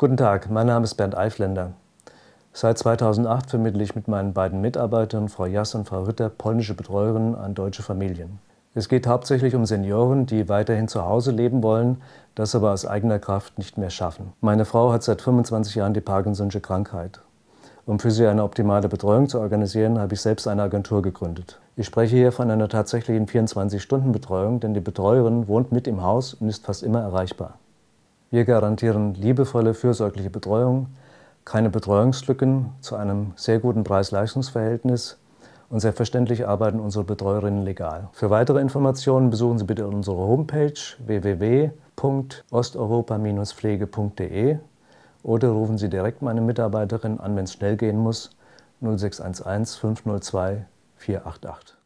Guten Tag, mein Name ist Bernd Eifländer. Seit 2008 vermittle ich mit meinen beiden Mitarbeitern, Frau Jass und Frau Ritter, polnische Betreuerinnen an deutsche Familien. Es geht hauptsächlich um Senioren, die weiterhin zu Hause leben wollen, das aber aus eigener Kraft nicht mehr schaffen. Meine Frau hat seit 25 Jahren die Parkinson'sche Krankheit. Um für sie eine optimale Betreuung zu organisieren, habe ich selbst eine Agentur gegründet. Ich spreche hier von einer tatsächlichen 24-Stunden-Betreuung, denn die Betreuerin wohnt mit im Haus und ist fast immer erreichbar. Wir garantieren liebevolle, fürsorgliche Betreuung, keine Betreuungslücken zu einem sehr guten Preis-Leistungs-Verhältnis und selbstverständlich arbeiten unsere Betreuerinnen legal. Für weitere Informationen besuchen Sie bitte unsere Homepage www.osteuropa-pflege.de oder rufen Sie direkt meine Mitarbeiterin an, wenn es schnell gehen muss, 0611 502 488.